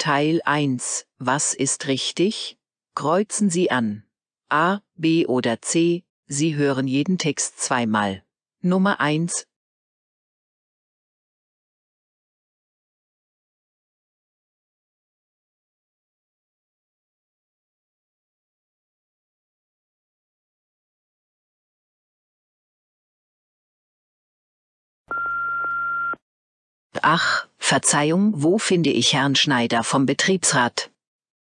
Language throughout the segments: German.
Teil 1 Was ist richtig? Kreuzen Sie an. A, B oder C, Sie hören jeden Text zweimal. Nummer 1 Ach, Verzeihung, wo finde ich Herrn Schneider vom Betriebsrat?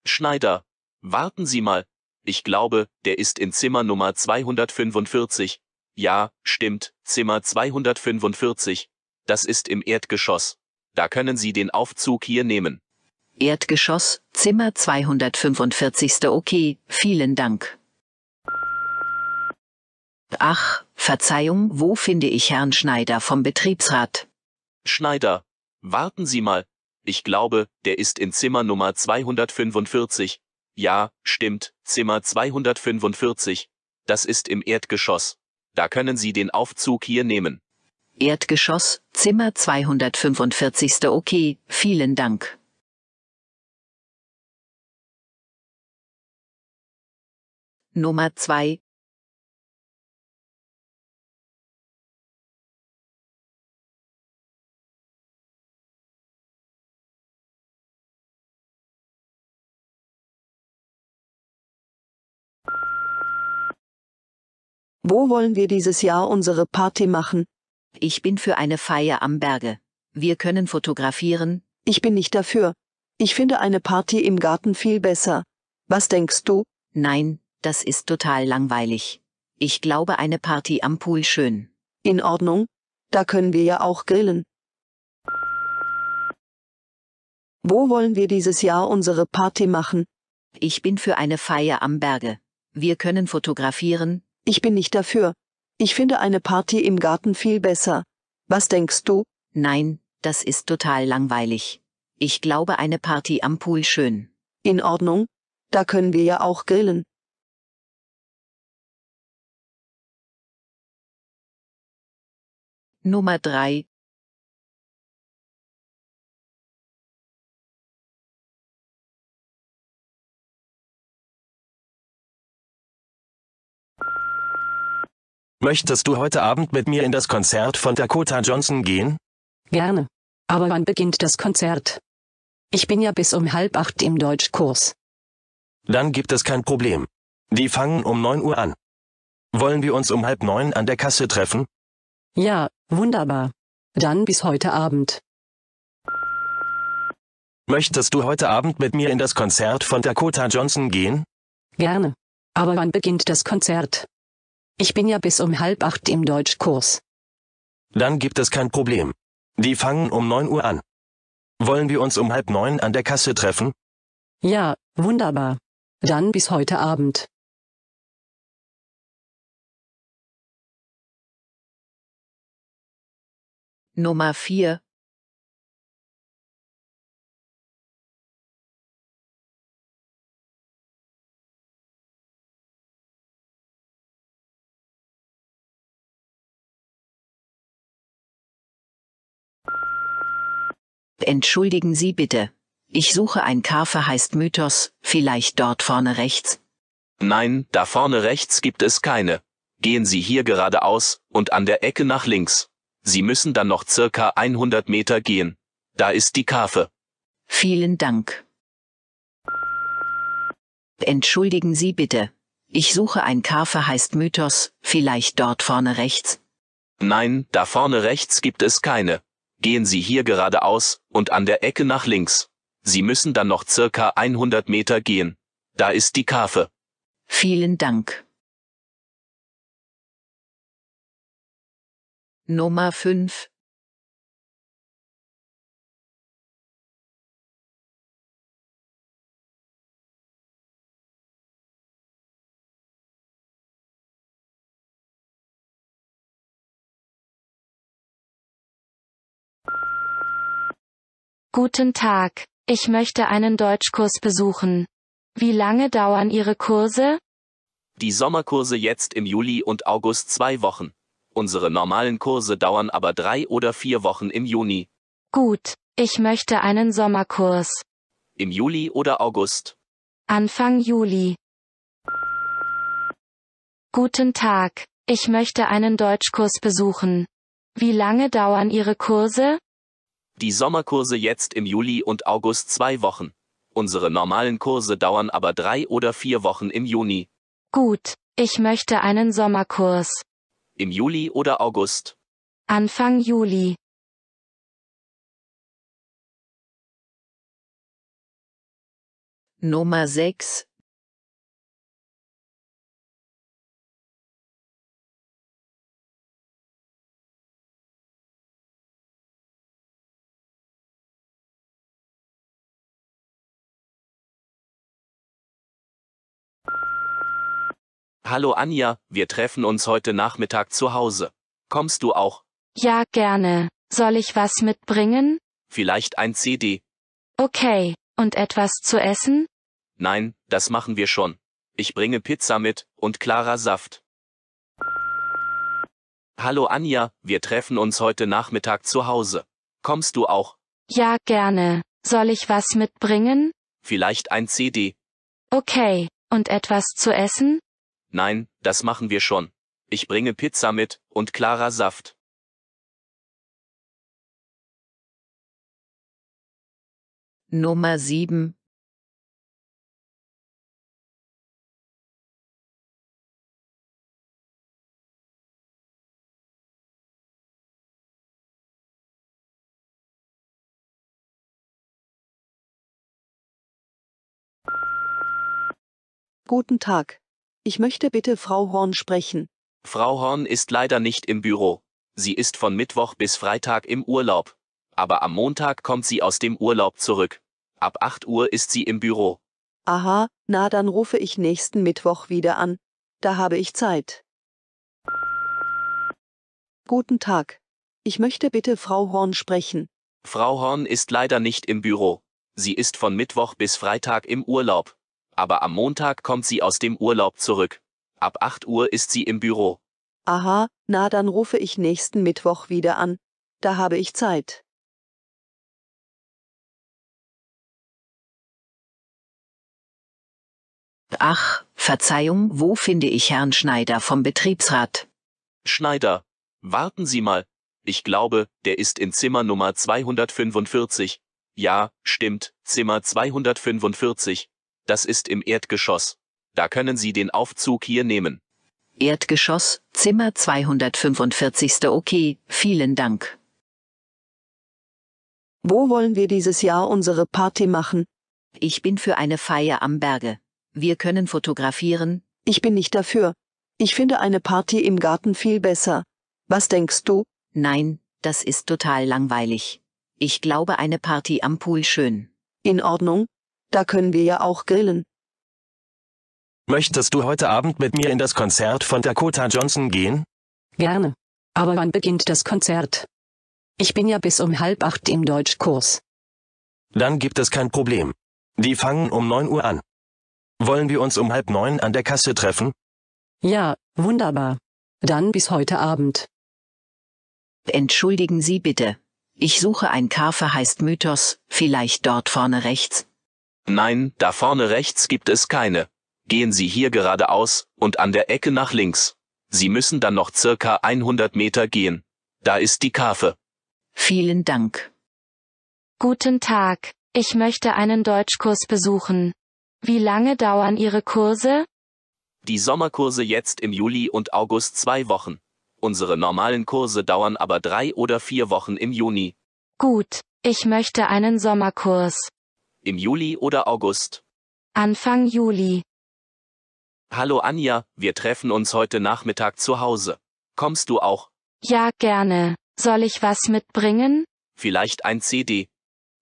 Schneider, warten Sie mal. Ich glaube, der ist in Zimmer Nummer 245. Ja, stimmt, Zimmer 245. Das ist im Erdgeschoss. Da können Sie den Aufzug hier nehmen. Erdgeschoss, Zimmer 245. Okay, vielen Dank. Ach, Verzeihung, wo finde ich Herrn Schneider vom Betriebsrat? Schneider, Warten Sie mal, ich glaube, der ist in Zimmer Nummer 245. Ja, stimmt, Zimmer 245. Das ist im Erdgeschoss. Da können Sie den Aufzug hier nehmen. Erdgeschoss, Zimmer 245. Okay, vielen Dank. Nummer 2, Wo wollen wir dieses Jahr unsere Party machen? Ich bin für eine Feier am Berge. Wir können fotografieren. Ich bin nicht dafür. Ich finde eine Party im Garten viel besser. Was denkst du? Nein, das ist total langweilig. Ich glaube eine Party am Pool schön. In Ordnung. Da können wir ja auch grillen. Wo wollen wir dieses Jahr unsere Party machen? Ich bin für eine Feier am Berge. Wir können fotografieren. Ich bin nicht dafür. Ich finde eine Party im Garten viel besser. Was denkst du? Nein, das ist total langweilig. Ich glaube eine Party am Pool schön. In Ordnung. Da können wir ja auch grillen. Nummer 3. Möchtest du heute Abend mit mir in das Konzert von Dakota Johnson gehen? Gerne. Aber wann beginnt das Konzert? Ich bin ja bis um halb acht im Deutschkurs. Dann gibt es kein Problem. Die fangen um neun Uhr an. Wollen wir uns um halb neun an der Kasse treffen? Ja, wunderbar. Dann bis heute Abend. Möchtest du heute Abend mit mir in das Konzert von Dakota Johnson gehen? Gerne. Aber wann beginnt das Konzert? Ich bin ja bis um halb acht im Deutschkurs. Dann gibt es kein Problem. Die fangen um neun Uhr an. Wollen wir uns um halb neun an der Kasse treffen? Ja, wunderbar. Dann bis heute Abend. Nummer 4 entschuldigen Sie bitte. Ich suche ein Kaffee heißt Mythos, vielleicht dort vorne rechts. Nein, da vorne rechts gibt es keine. Gehen Sie hier geradeaus und an der Ecke nach links. Sie müssen dann noch circa 100 Meter gehen. Da ist die Kafe. Vielen Dank. Entschuldigen Sie bitte. Ich suche ein Kaffee heißt Mythos, vielleicht dort vorne rechts. Nein, da vorne rechts gibt es keine. Gehen Sie hier geradeaus und an der Ecke nach links. Sie müssen dann noch circa 100 Meter gehen. Da ist die Kafe. Vielen Dank. Nummer 5 Guten Tag. Ich möchte einen Deutschkurs besuchen. Wie lange dauern Ihre Kurse? Die Sommerkurse jetzt im Juli und August zwei Wochen. Unsere normalen Kurse dauern aber drei oder vier Wochen im Juni. Gut, ich möchte einen Sommerkurs. Im Juli oder August? Anfang Juli. Guten Tag, ich möchte einen Deutschkurs besuchen. Wie lange dauern Ihre Kurse? Die Sommerkurse jetzt im Juli und August zwei Wochen. Unsere normalen Kurse dauern aber drei oder vier Wochen im Juni. Gut, ich möchte einen Sommerkurs. Im Juli oder August? Anfang Juli. Nummer 6, Hallo Anja, wir treffen uns heute Nachmittag zu Hause. Kommst du auch? Ja, gerne. Soll ich was mitbringen? Vielleicht ein CD. Okay, und etwas zu essen? Nein, das machen wir schon. Ich bringe Pizza mit und klarer Saft. Hallo Anja, wir treffen uns heute Nachmittag zu Hause. Kommst du auch? Ja, gerne. Soll ich was mitbringen? Vielleicht ein CD. Okay, und etwas zu essen? Nein, das machen wir schon. Ich bringe Pizza mit und klarer Saft. Nummer 7 Guten Tag. Ich möchte bitte Frau Horn sprechen. Frau Horn ist leider nicht im Büro. Sie ist von Mittwoch bis Freitag im Urlaub. Aber am Montag kommt sie aus dem Urlaub zurück. Ab 8 Uhr ist sie im Büro. Aha, na dann rufe ich nächsten Mittwoch wieder an. Da habe ich Zeit. Guten Tag. Ich möchte bitte Frau Horn sprechen. Frau Horn ist leider nicht im Büro. Sie ist von Mittwoch bis Freitag im Urlaub aber am Montag kommt sie aus dem Urlaub zurück. Ab 8 Uhr ist sie im Büro. Aha, na dann rufe ich nächsten Mittwoch wieder an. Da habe ich Zeit. Ach, Verzeihung, wo finde ich Herrn Schneider vom Betriebsrat? Schneider, warten Sie mal. Ich glaube, der ist in Zimmer Nummer 245. Ja, stimmt, Zimmer 245. Das ist im Erdgeschoss. Da können Sie den Aufzug hier nehmen. Erdgeschoss, Zimmer 245. Okay, vielen Dank. Wo wollen wir dieses Jahr unsere Party machen? Ich bin für eine Feier am Berge. Wir können fotografieren. Ich bin nicht dafür. Ich finde eine Party im Garten viel besser. Was denkst du? Nein, das ist total langweilig. Ich glaube eine Party am Pool schön. In Ordnung, da können wir ja auch grillen. Möchtest du heute Abend mit mir in das Konzert von Dakota Johnson gehen? Gerne. Aber wann beginnt das Konzert? Ich bin ja bis um halb acht im Deutschkurs. Dann gibt es kein Problem. Die fangen um neun Uhr an. Wollen wir uns um halb neun an der Kasse treffen? Ja, wunderbar. Dann bis heute Abend. Entschuldigen Sie bitte. Ich suche ein Kaffee heißt Mythos, vielleicht dort vorne rechts. Nein, da vorne rechts gibt es keine. Gehen Sie hier geradeaus und an der Ecke nach links. Sie müssen dann noch circa 100 Meter gehen. Da ist die Kafe. Vielen Dank. Guten Tag. Ich möchte einen Deutschkurs besuchen. Wie lange dauern Ihre Kurse? Die Sommerkurse jetzt im Juli und August zwei Wochen. Unsere normalen Kurse dauern aber drei oder vier Wochen im Juni. Gut, ich möchte einen Sommerkurs im Juli oder August? Anfang Juli. Hallo Anja, wir treffen uns heute Nachmittag zu Hause. Kommst du auch? Ja, gerne. Soll ich was mitbringen? Vielleicht ein CD.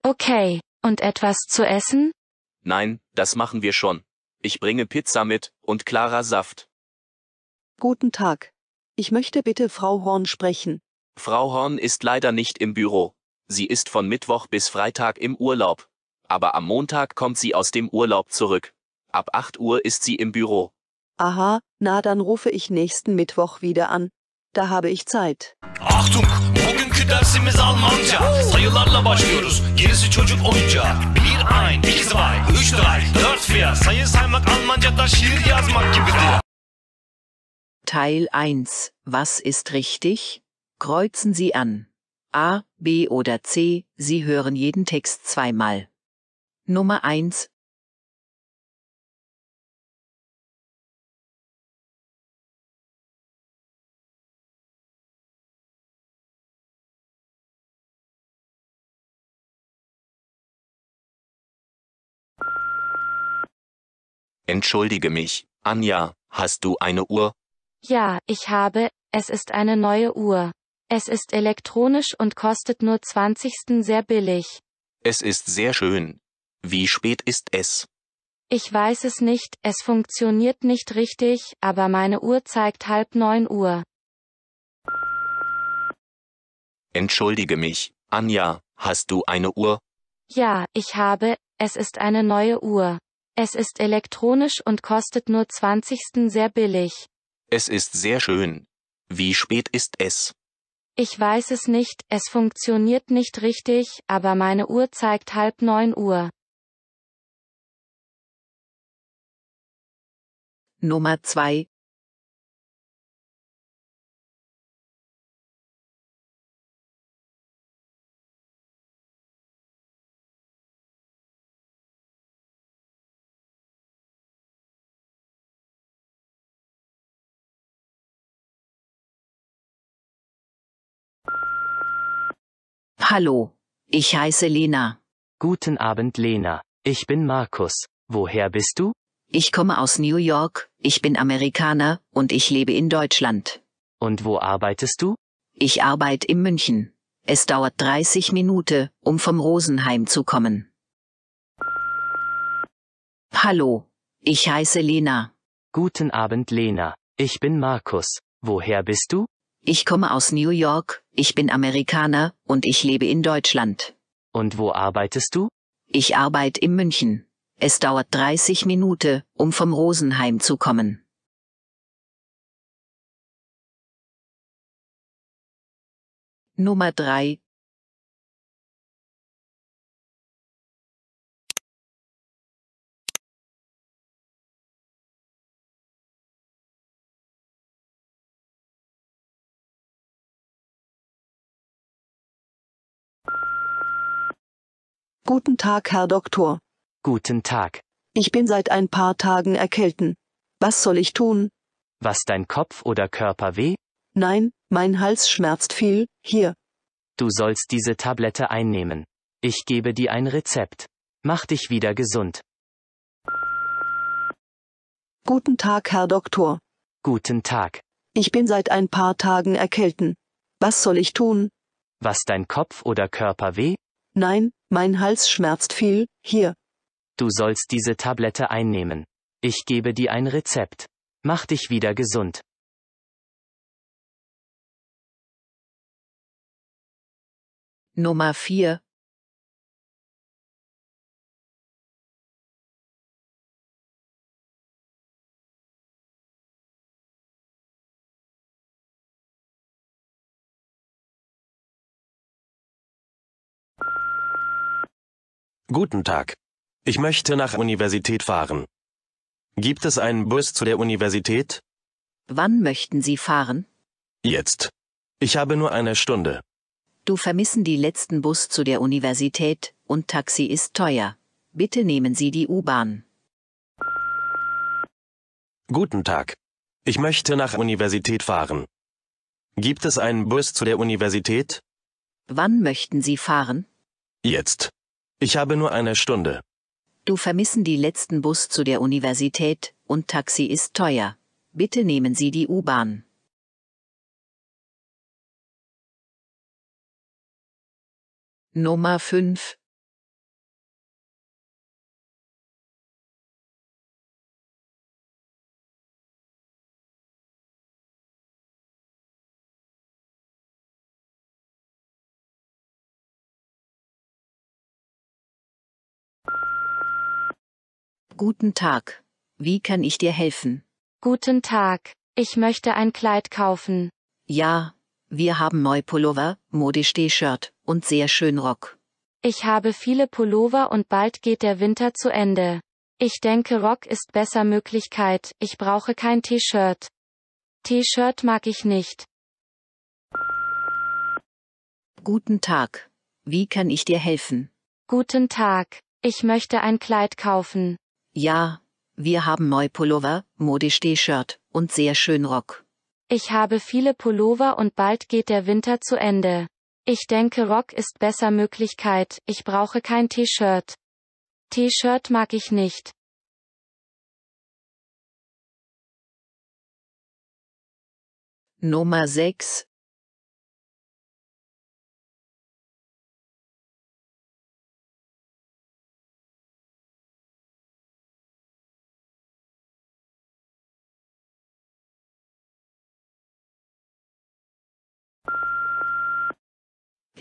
Okay, und etwas zu essen? Nein, das machen wir schon. Ich bringe Pizza mit und klarer Saft. Guten Tag. Ich möchte bitte Frau Horn sprechen. Frau Horn ist leider nicht im Büro. Sie ist von Mittwoch bis Freitag im Urlaub. Aber am Montag kommt sie aus dem Urlaub zurück. Ab 8 Uhr ist sie im Büro. Aha, na dann rufe ich nächsten Mittwoch wieder an. Da habe ich Zeit. Achtung! Bugünkü dersimiz Almanca. Sayılarla başlıyoruz. Gerisi çocuk oyunca. Bir ein, iki zwei, üç drei, dört vier. Sayı saymak Almanca'da şiir yazmak gibidir. Teil 1. Was ist richtig? Kreuzen Sie an. A, B oder C, Sie hören jeden Text zweimal. Nummer 1 Entschuldige mich, Anja, hast du eine Uhr? Ja, ich habe, es ist eine neue Uhr. Es ist elektronisch und kostet nur 20. sehr billig. Es ist sehr schön, wie spät ist es? Ich weiß es nicht, es funktioniert nicht richtig, aber meine Uhr zeigt halb neun Uhr. Entschuldige mich, Anja, hast du eine Uhr? Ja, ich habe, es ist eine neue Uhr. Es ist elektronisch und kostet nur 20. sehr billig. Es ist sehr schön. Wie spät ist es? Ich weiß es nicht, es funktioniert nicht richtig, aber meine Uhr zeigt halb neun Uhr. Nummer 2 Hallo, ich heiße Lena. Guten Abend, Lena. Ich bin Markus. Woher bist du? Ich komme aus New York, ich bin Amerikaner und ich lebe in Deutschland. Und wo arbeitest du? Ich arbeite in München. Es dauert 30 Minuten, um vom Rosenheim zu kommen. Hallo, ich heiße Lena. Guten Abend, Lena. Ich bin Markus. Woher bist du? Ich komme aus New York, ich bin Amerikaner und ich lebe in Deutschland. Und wo arbeitest du? Ich arbeite in München. Es dauert 30 Minuten, um vom Rosenheim zu kommen. Nummer 3 Guten Tag, Herr Doktor. Guten Tag. Ich bin seit ein paar Tagen erkälten. Was soll ich tun? Was dein Kopf oder Körper weh? Nein, mein Hals schmerzt viel, hier. Du sollst diese Tablette einnehmen. Ich gebe dir ein Rezept. Mach dich wieder gesund. Guten Tag, Herr Doktor. Guten Tag. Ich bin seit ein paar Tagen erkälten. Was soll ich tun? Was dein Kopf oder Körper weh? Nein, mein Hals schmerzt viel, hier. Du sollst diese Tablette einnehmen. Ich gebe dir ein Rezept. Mach dich wieder gesund. Nummer 4 Guten Tag. Ich möchte nach Universität fahren. Gibt es einen Bus zu der Universität? Wann möchten Sie fahren? Jetzt. Ich habe nur eine Stunde. Du vermissen die letzten Bus zu der Universität und Taxi ist teuer. Bitte nehmen Sie die U-Bahn. Guten Tag. Ich möchte nach Universität fahren. Gibt es einen Bus zu der Universität? Wann möchten Sie fahren? Jetzt. Ich habe nur eine Stunde. Du vermissen die letzten Bus zu der Universität und Taxi ist teuer. Bitte nehmen Sie die U-Bahn. Nummer 5 Guten Tag. Wie kann ich dir helfen? Guten Tag. Ich möchte ein Kleid kaufen. Ja, wir haben neu Pullover, modisch T-Shirt und sehr schön Rock. Ich habe viele Pullover und bald geht der Winter zu Ende. Ich denke Rock ist besser Möglichkeit, ich brauche kein T-Shirt. T-Shirt mag ich nicht. Guten Tag. Wie kann ich dir helfen? Guten Tag. Ich möchte ein Kleid kaufen. Ja, wir haben neu Pullover, modisch T-Shirt und sehr schön Rock. Ich habe viele Pullover und bald geht der Winter zu Ende. Ich denke Rock ist besser Möglichkeit, ich brauche kein T-Shirt. T-Shirt mag ich nicht. Nummer 6,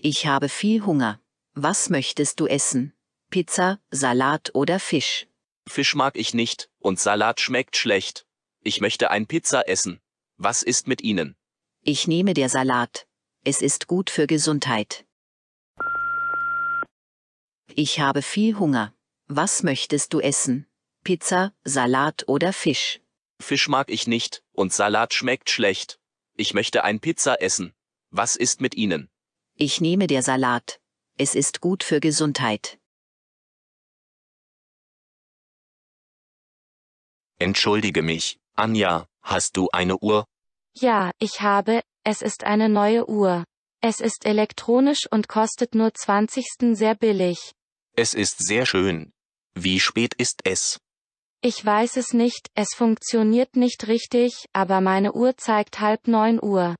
Ich habe viel Hunger. Was möchtest du essen? Pizza, Salat oder Fisch? Fisch mag ich nicht, und Salat schmeckt schlecht. Ich möchte ein Pizza essen. Was ist mit Ihnen? Ich nehme der Salat. Es ist gut für Gesundheit. Ich habe viel Hunger. Was möchtest du essen? Pizza, Salat oder Fisch? Fisch mag ich nicht, und Salat schmeckt schlecht. Ich möchte ein Pizza essen. Was ist mit Ihnen? Ich nehme der Salat. Es ist gut für Gesundheit. Entschuldige mich, Anja, hast du eine Uhr? Ja, ich habe, es ist eine neue Uhr. Es ist elektronisch und kostet nur 20. sehr billig. Es ist sehr schön. Wie spät ist es? Ich weiß es nicht, es funktioniert nicht richtig, aber meine Uhr zeigt halb neun Uhr.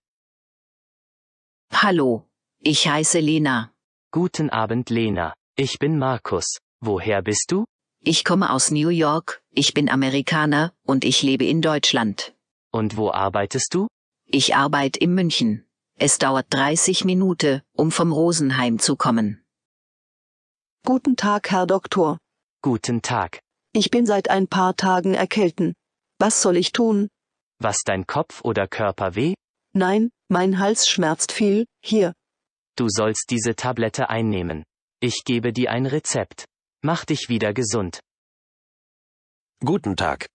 Hallo, ich heiße Lena. Guten Abend, Lena. Ich bin Markus. Woher bist du? Ich komme aus New York, ich bin Amerikaner und ich lebe in Deutschland. Und wo arbeitest du? Ich arbeite in München. Es dauert 30 Minuten, um vom Rosenheim zu kommen. Guten Tag, Herr Doktor. Guten Tag. Ich bin seit ein paar Tagen erkälten. Was soll ich tun? Was dein Kopf oder Körper weh? Nein, mein Hals schmerzt viel, hier, Du sollst diese Tablette einnehmen. Ich gebe dir ein Rezept. Mach dich wieder gesund. Guten Tag.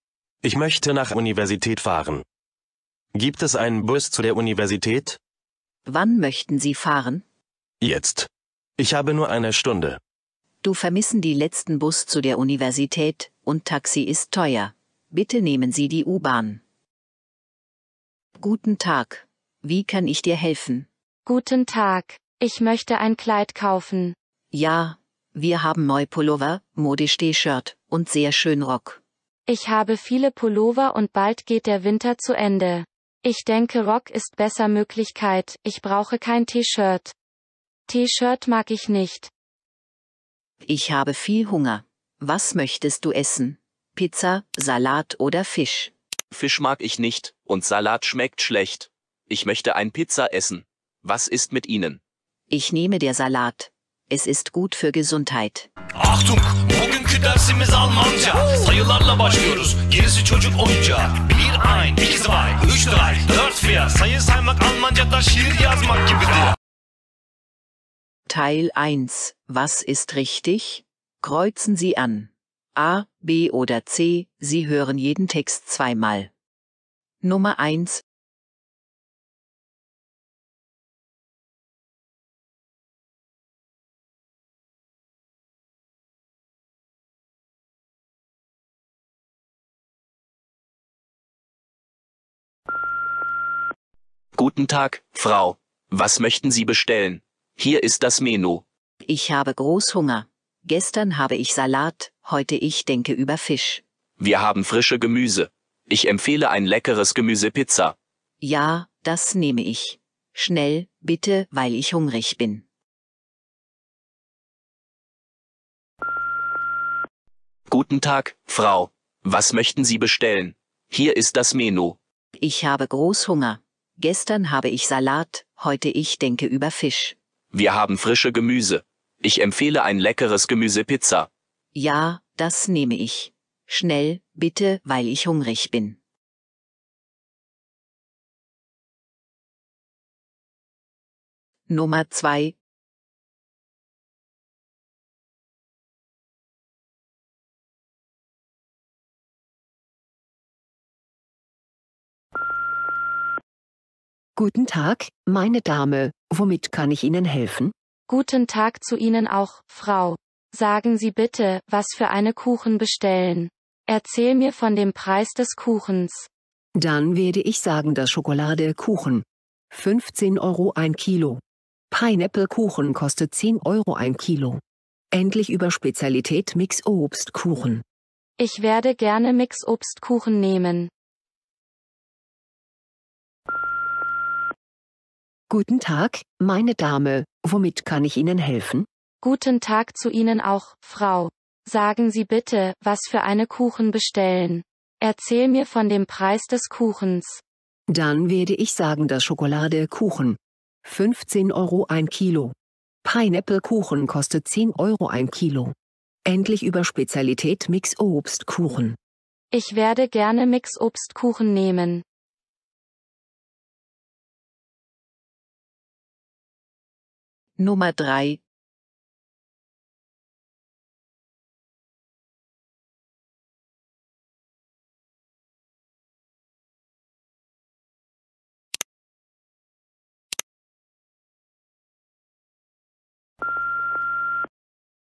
Ich möchte nach Universität fahren. Gibt es einen Bus zu der Universität? Wann möchten Sie fahren? Jetzt. Ich habe nur eine Stunde. Du vermissen die letzten Bus zu der Universität und Taxi ist teuer. Bitte nehmen Sie die U-Bahn. Guten Tag. Wie kann ich dir helfen? Guten Tag. Ich möchte ein Kleid kaufen. Ja, wir haben neu Pullover, modisch T-Shirt und sehr schön Rock. Ich habe viele Pullover und bald geht der Winter zu Ende. Ich denke Rock ist besser Möglichkeit, ich brauche kein T-Shirt. T-Shirt mag ich nicht. Ich habe viel Hunger. Was möchtest du essen? Pizza, Salat oder Fisch? Fisch mag ich nicht, und Salat schmeckt schlecht. Ich möchte ein Pizza essen. Was ist mit Ihnen? Ich nehme der Salat. Es ist gut für Gesundheit. Achtung! Bugünkü dersimiz Almanca. Sayılarla başlıyoruz. Gerisi çocuk oyunca. Bir ein, iki zwei, üç drei, dört vier. Sayı saymak Almanca'da şiir yazmak gibidir. Teil 1. Was ist richtig? Kreuzen Sie an. A, B oder C, Sie hören jeden Text zweimal. Nummer 1, Guten Tag, Frau. Was möchten Sie bestellen? Hier ist das Menü. Ich habe Großhunger. Gestern habe ich Salat, heute ich denke über Fisch. Wir haben frische Gemüse. Ich empfehle ein leckeres Gemüsepizza. Ja, das nehme ich. Schnell, bitte, weil ich hungrig bin. Guten Tag, Frau. Was möchten Sie bestellen? Hier ist das Menü. Ich habe Großhunger. Gestern habe ich Salat, heute ich denke über Fisch. Wir haben frische Gemüse. Ich empfehle ein leckeres Gemüsepizza. Ja, das nehme ich. Schnell, bitte, weil ich hungrig bin. Nummer zwei Guten Tag, meine Dame, womit kann ich Ihnen helfen? Guten Tag zu Ihnen auch, Frau. Sagen Sie bitte, was für eine Kuchen bestellen. Erzähl mir von dem Preis des Kuchens. Dann werde ich sagen, dass Schokolade Kuchen. 15 Euro ein Kilo. Pineapple Kuchen kostet 10 Euro ein Kilo. Endlich über Spezialität Mix Obstkuchen. Ich werde gerne Mix Obstkuchen nehmen. Guten Tag, meine Dame, womit kann ich Ihnen helfen? Guten Tag zu Ihnen auch, Frau. Sagen Sie bitte, was für eine Kuchen bestellen. Erzähl mir von dem Preis des Kuchens. Dann werde ich sagen, dass Schokolade Kuchen. 15 Euro ein Kilo. Pineapple Kuchen kostet 10 Euro ein Kilo. Endlich über Spezialität Mix Obstkuchen. Ich werde gerne Mix Obstkuchen nehmen. Nummer 3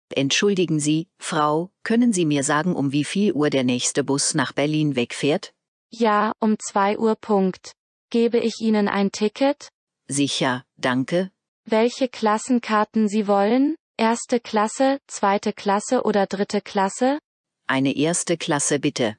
Entschuldigen Sie, Frau, können Sie mir sagen, um wie viel Uhr der nächste Bus nach Berlin wegfährt? Ja, um zwei Uhr Punkt. Gebe ich Ihnen ein Ticket? Sicher, danke, welche Klassenkarten Sie wollen, erste Klasse, zweite Klasse oder dritte Klasse? Eine erste Klasse bitte.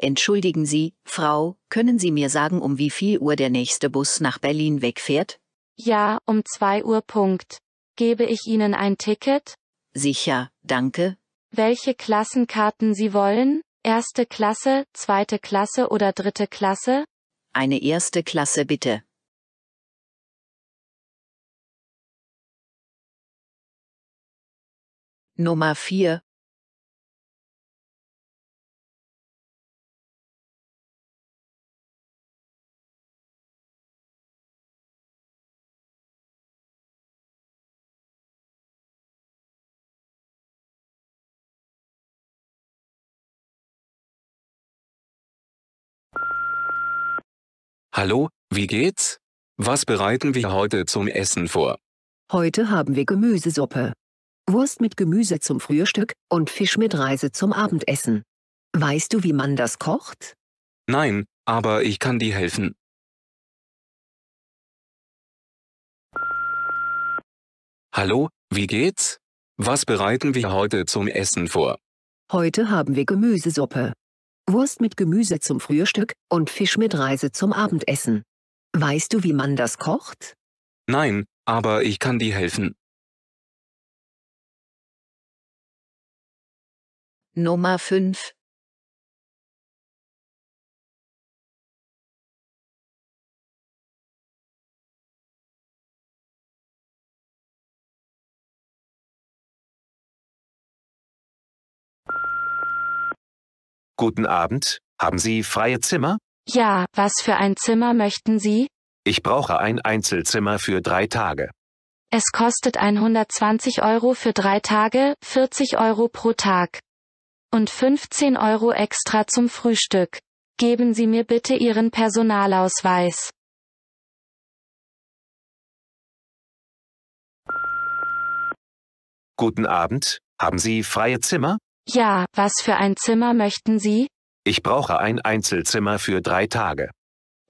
Entschuldigen Sie, Frau, können Sie mir sagen, um wie viel Uhr der nächste Bus nach Berlin wegfährt? Ja, um zwei Uhr Punkt. Gebe ich Ihnen ein Ticket? Sicher, danke. Welche Klassenkarten Sie wollen? Erste Klasse, zweite Klasse oder dritte Klasse? Eine erste Klasse bitte. Nummer 4, Hallo, wie geht's? Was bereiten wir heute zum Essen vor? Heute haben wir Gemüsesuppe. Wurst mit Gemüse zum Frühstück und Fisch mit Reise zum Abendessen. Weißt du, wie man das kocht? Nein, aber ich kann dir helfen. Hallo, wie geht's? Was bereiten wir heute zum Essen vor? Heute haben wir Gemüsesuppe. Wurst mit Gemüse zum Frühstück und Fisch mit Reise zum Abendessen. Weißt du, wie man das kocht? Nein, aber ich kann dir helfen. Nummer 5 Guten Abend, haben Sie freie Zimmer? Ja, was für ein Zimmer möchten Sie? Ich brauche ein Einzelzimmer für drei Tage. Es kostet 120 Euro für drei Tage, 40 Euro pro Tag. Und 15 Euro extra zum Frühstück. Geben Sie mir bitte Ihren Personalausweis. Guten Abend, haben Sie freie Zimmer? Ja, was für ein Zimmer möchten Sie? Ich brauche ein Einzelzimmer für drei Tage.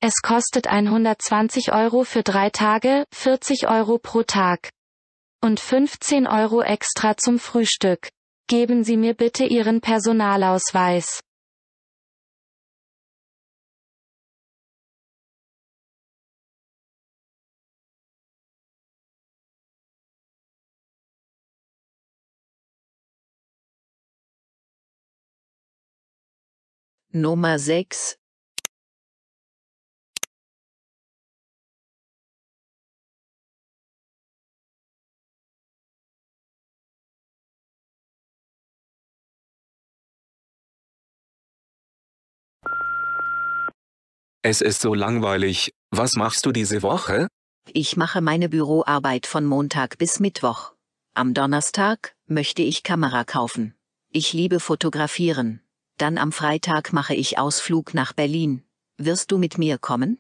Es kostet 120 Euro für drei Tage, 40 Euro pro Tag. Und 15 Euro extra zum Frühstück. Geben Sie mir bitte Ihren Personalausweis. Nummer 6 Es ist so langweilig. Was machst du diese Woche? Ich mache meine Büroarbeit von Montag bis Mittwoch. Am Donnerstag möchte ich Kamera kaufen. Ich liebe fotografieren. Dann am Freitag mache ich Ausflug nach Berlin. Wirst du mit mir kommen?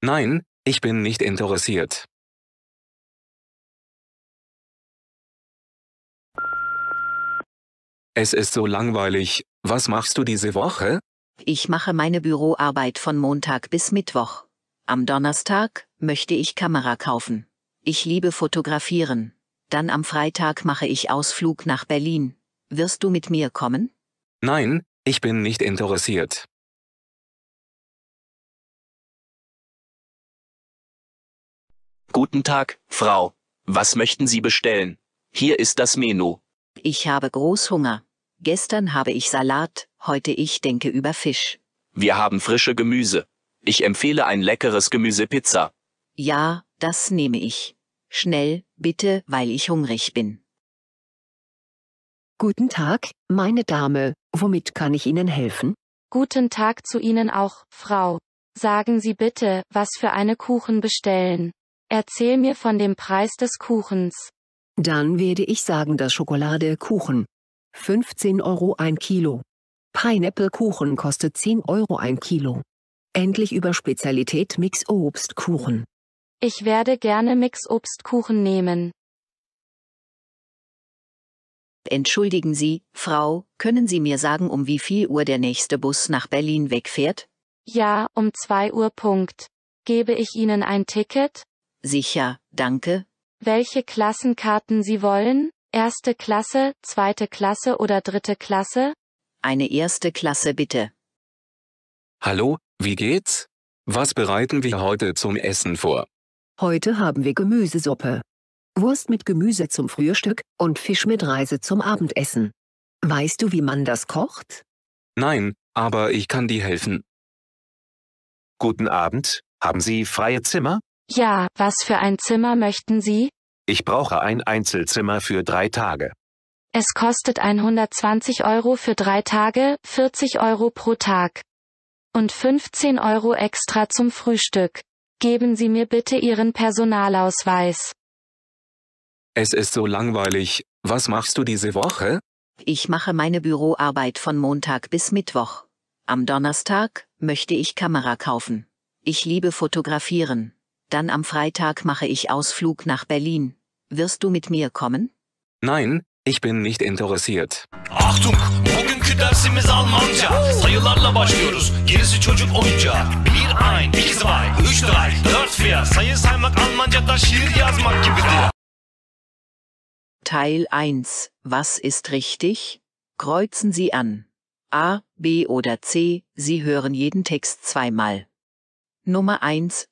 Nein, ich bin nicht interessiert. Es ist so langweilig. Was machst du diese Woche? Ich mache meine Büroarbeit von Montag bis Mittwoch. Am Donnerstag möchte ich Kamera kaufen. Ich liebe fotografieren. Dann am Freitag mache ich Ausflug nach Berlin. Wirst du mit mir kommen? Nein, ich bin nicht interessiert. Guten Tag, Frau. Was möchten Sie bestellen? Hier ist das Menü. Ich habe Großhunger. Gestern habe ich Salat, heute ich denke über Fisch. Wir haben frische Gemüse. Ich empfehle ein leckeres Gemüsepizza. Ja, das nehme ich. Schnell, bitte, weil ich hungrig bin. Guten Tag, meine Dame. Womit kann ich Ihnen helfen? Guten Tag zu Ihnen auch, Frau. Sagen Sie bitte, was für eine Kuchen bestellen. Erzähl mir von dem Preis des Kuchens. Dann werde ich sagen, dass Schokolade Kuchen. 15 Euro ein Kilo. Pineapple Kuchen kostet 10 Euro ein Kilo. Endlich über Spezialität Mix Obstkuchen. Ich werde gerne Mix Obstkuchen nehmen. Entschuldigen Sie, Frau, können Sie mir sagen, um wie viel Uhr der nächste Bus nach Berlin wegfährt? Ja, um zwei Uhr Punkt. Gebe ich Ihnen ein Ticket? Sicher, danke. Welche Klassenkarten Sie wollen? Erste Klasse, zweite Klasse oder dritte Klasse? Eine erste Klasse bitte. Hallo, wie geht's? Was bereiten wir heute zum Essen vor? Heute haben wir Gemüsesuppe. Wurst mit Gemüse zum Frühstück und Fisch mit Reise zum Abendessen. Weißt du, wie man das kocht? Nein, aber ich kann dir helfen. Guten Abend, haben Sie freie Zimmer? Ja, was für ein Zimmer möchten Sie? Ich brauche ein Einzelzimmer für drei Tage. Es kostet 120 Euro für drei Tage, 40 Euro pro Tag. Und 15 Euro extra zum Frühstück. Geben Sie mir bitte Ihren Personalausweis. Es ist so langweilig. Was machst du diese Woche? Ich mache meine Büroarbeit von Montag bis Mittwoch. Am Donnerstag möchte ich Kamera kaufen. Ich liebe fotografieren. Dann am Freitag mache ich Ausflug nach Berlin. Wirst du mit mir kommen? Nein, ich bin nicht interessiert. Achtung, bugünkü dersimiz Almanca. Sayılarla başlıyoruz. Gerisi çocuk oyuncağı. Bir ein, iki zwei, üç drei, dört vier. Sayı saymak Almanca'da şiir yazmak gibidir. Teil 1 Was ist richtig? Kreuzen Sie an. A, B oder C, Sie hören jeden Text zweimal. Nummer 1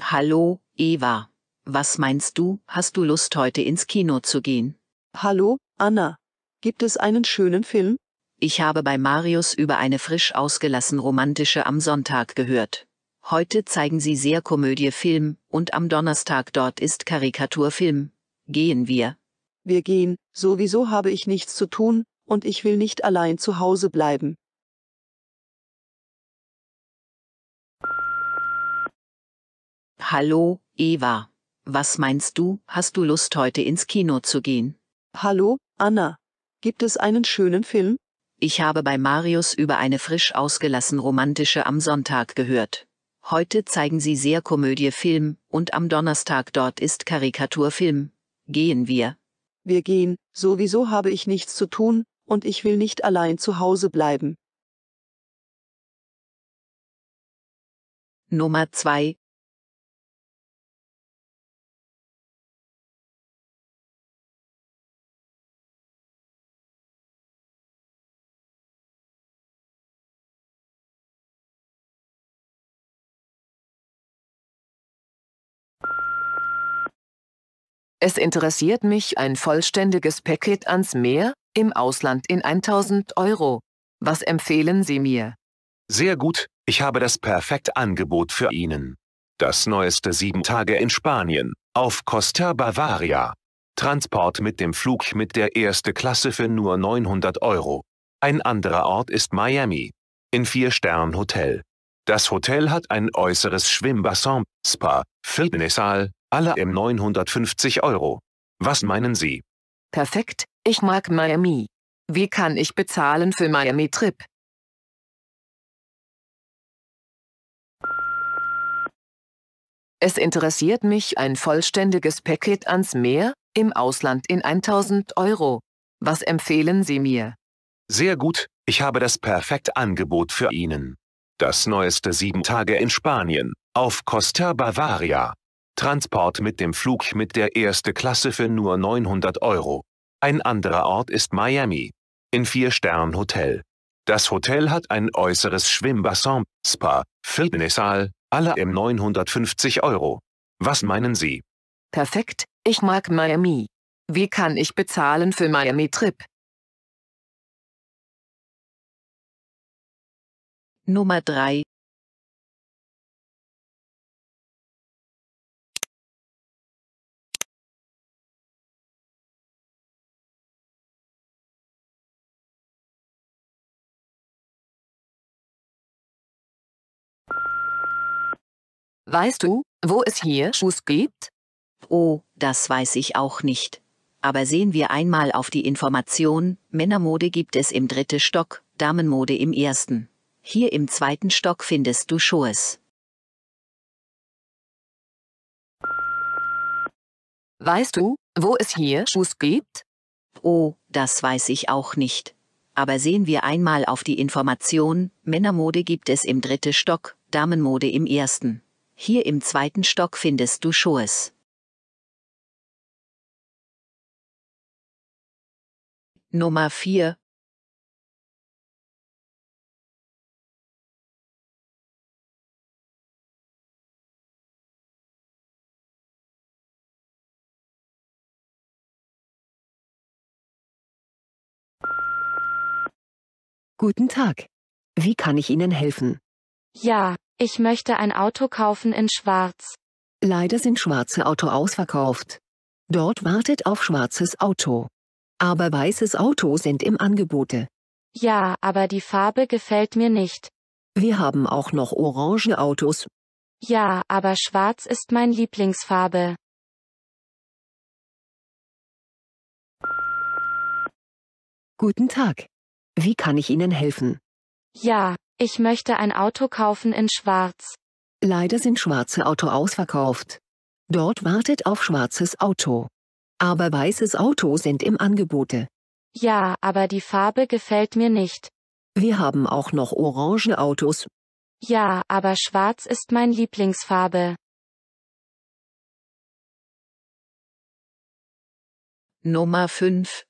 Hallo, Eva. Was meinst du, hast du Lust heute ins Kino zu gehen? Hallo, Anna. Gibt es einen schönen Film? Ich habe bei Marius über eine frisch ausgelassen romantische am Sonntag gehört. Heute zeigen sie sehr Komödie Film und am Donnerstag dort ist Karikatur Film. Gehen wir. Wir gehen, sowieso habe ich nichts zu tun und ich will nicht allein zu Hause bleiben. Hallo, Eva. Was meinst du, hast du Lust heute ins Kino zu gehen? Hallo, Anna. Gibt es einen schönen Film? Ich habe bei Marius über eine frisch ausgelassen romantische am Sonntag gehört. Heute zeigen sie sehr Komödie Film und am Donnerstag dort ist Karikatur Film. Gehen wir. Wir gehen, sowieso habe ich nichts zu tun, und ich will nicht allein zu Hause bleiben. Nummer 2. Es interessiert mich ein vollständiges Paket ans Meer, im Ausland in 1000 Euro. Was empfehlen Sie mir? Sehr gut, ich habe das perfekte Angebot für Ihnen. Das neueste 7 Tage in Spanien, auf Costa Bavaria. Transport mit dem Flug mit der erste Klasse für nur 900 Euro. Ein anderer Ort ist Miami. In 4 stern hotel Das Hotel hat ein äußeres Schwimmbassin, Spa, Fitnesssaal, alle im 950 Euro. Was meinen Sie? Perfekt, ich mag Miami. Wie kann ich bezahlen für Miami Trip? Es interessiert mich ein vollständiges Paket ans Meer, im Ausland in 1000 Euro. Was empfehlen Sie mir? Sehr gut, ich habe das perfekte Angebot für Ihnen. Das neueste 7 Tage in Spanien, auf Costa Bavaria. Transport mit dem Flug mit der erste Klasse für nur 900 Euro. Ein anderer Ort ist Miami. In Vier-Stern-Hotel. Das Hotel hat ein äußeres Schwimmbassin, Spa, Fitnesssaal, alle im 950 Euro. Was meinen Sie? Perfekt, ich mag Miami. Wie kann ich bezahlen für Miami Trip? Nummer 3. Weißt du, wo es hier Schuss gibt? Oh, das weiß ich auch nicht. Aber sehen wir einmal auf die Information, Männermode gibt es im dritten Stock, Damenmode im ersten. Hier im zweiten Stock findest du Schuhes. Weißt du, wo es hier Schuss gibt? Oh, das weiß ich auch nicht. Aber sehen wir einmal auf die Information, Männermode gibt es im dritten Stock, Damenmode im ersten. Hier im zweiten Stock findest du Shows. Nummer 4 Guten Tag. Wie kann ich Ihnen helfen? Ja, ich möchte ein Auto kaufen in Schwarz. Leider sind schwarze Auto ausverkauft. Dort wartet auf schwarzes Auto. Aber weißes Auto sind im Angebote. Ja, aber die Farbe gefällt mir nicht. Wir haben auch noch orange Autos. Ja, aber schwarz ist mein Lieblingsfarbe. Guten Tag. Wie kann ich Ihnen helfen? Ja, ich möchte ein Auto kaufen in Schwarz. Leider sind schwarze Auto ausverkauft. Dort wartet auf schwarzes Auto. Aber weißes Auto sind im Angebote. Ja, aber die Farbe gefällt mir nicht. Wir haben auch noch orange Autos. Ja, aber schwarz ist mein Lieblingsfarbe. Nummer 5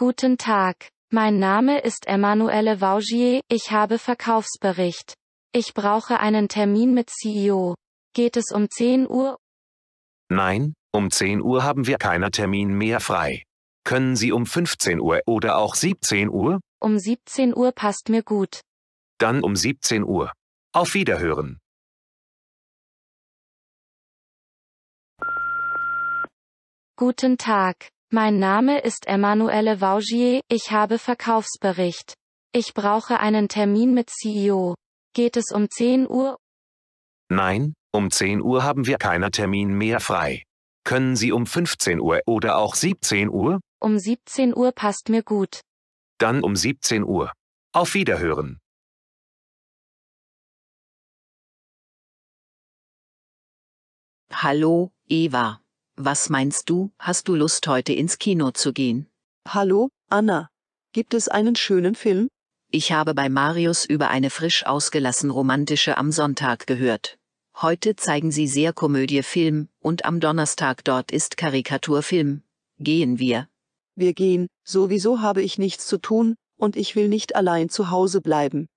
Guten Tag. Mein Name ist Emmanuelle Vaugier, ich habe Verkaufsbericht. Ich brauche einen Termin mit CEO. Geht es um 10 Uhr? Nein, um 10 Uhr haben wir keinen Termin mehr frei. Können Sie um 15 Uhr oder auch 17 Uhr? Um 17 Uhr passt mir gut. Dann um 17 Uhr. Auf Wiederhören. Guten Tag. Mein Name ist Emanuelle Vaugier, ich habe Verkaufsbericht. Ich brauche einen Termin mit CEO. Geht es um 10 Uhr? Nein, um 10 Uhr haben wir keinen Termin mehr frei. Können Sie um 15 Uhr oder auch 17 Uhr? Um 17 Uhr passt mir gut. Dann um 17 Uhr. Auf Wiederhören. Hallo, Eva. Was meinst du, hast du Lust heute ins Kino zu gehen? Hallo, Anna. Gibt es einen schönen Film? Ich habe bei Marius über eine frisch ausgelassen romantische am Sonntag gehört. Heute zeigen sie sehr Komödie-Film, und am Donnerstag dort ist Karikaturfilm. Gehen wir. Wir gehen, sowieso habe ich nichts zu tun, und ich will nicht allein zu Hause bleiben.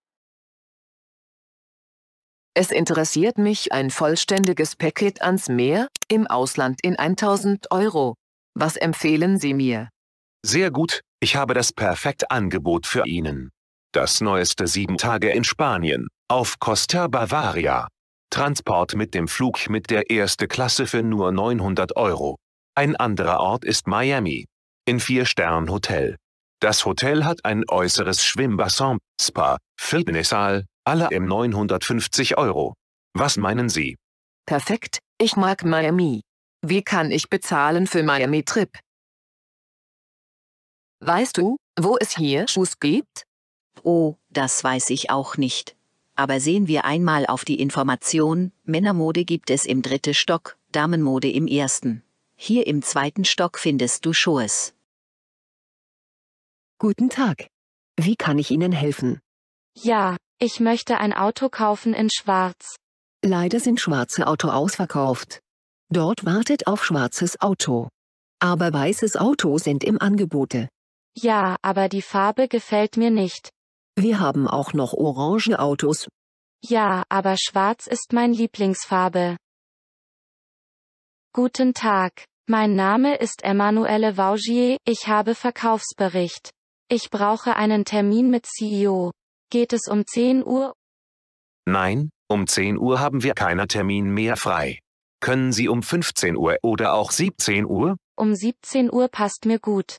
Es interessiert mich ein vollständiges Paket ans Meer, im Ausland in 1000 Euro. Was empfehlen Sie mir? Sehr gut, ich habe das perfekte Angebot für Ihnen. Das neueste 7 Tage in Spanien, auf Costa Bavaria. Transport mit dem Flug mit der erste Klasse für nur 900 Euro. Ein anderer Ort ist Miami. In 4 stern hotel Das Hotel hat ein äußeres Schwimmbassin, Spa, Fitnesssaal, alle im 950 Euro. Was meinen Sie? Perfekt, ich mag Miami. Wie kann ich bezahlen für Miami Trip? Weißt du, wo es hier Schuss gibt? Oh, das weiß ich auch nicht. Aber sehen wir einmal auf die Information, Männermode gibt es im dritten Stock, Damenmode im ersten. Hier im zweiten Stock findest du Schuhes. Guten Tag. Wie kann ich Ihnen helfen? Ja, ich möchte ein Auto kaufen in Schwarz. Leider sind schwarze Auto ausverkauft. Dort wartet auf schwarzes Auto. Aber weißes Auto sind im Angebote. Ja, aber die Farbe gefällt mir nicht. Wir haben auch noch orange Autos. Ja, aber schwarz ist mein Lieblingsfarbe. Guten Tag. Mein Name ist Emanuele Vaugier, ich habe Verkaufsbericht. Ich brauche einen Termin mit CEO. Geht es um 10 Uhr? Nein, um 10 Uhr haben wir keinen Termin mehr frei. Können Sie um 15 Uhr oder auch 17 Uhr? Um 17 Uhr passt mir gut.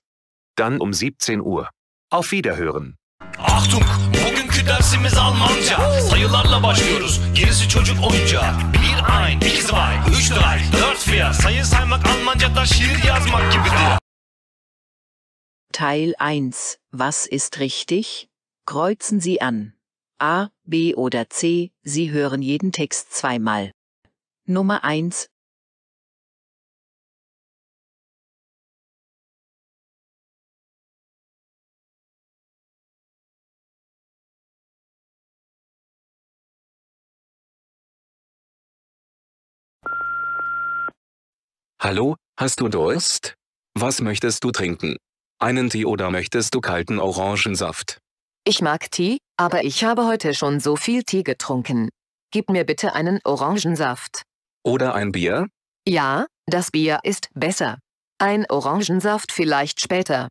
Dann um 17 Uhr. Auf Wiederhören. Achtung! Bugünkü dersimiz Almanca. Sayılarla başlıyoruz. Gerisi çocuk oyunca. Bir ein, iki zwei, üç drei, dört vier. Sayı saymak Almanca'da şiir yazmak gibidir. Teil 1. Was ist richtig? Kreuzen Sie an. A, B oder C, Sie hören jeden Text zweimal. Nummer 1 Hallo, hast du Durst? Was möchtest du trinken? Einen Tee oder möchtest du kalten Orangensaft? Ich mag Tee, aber ich habe heute schon so viel Tee getrunken. Gib mir bitte einen Orangensaft. Oder ein Bier? Ja, das Bier ist besser. Ein Orangensaft vielleicht später.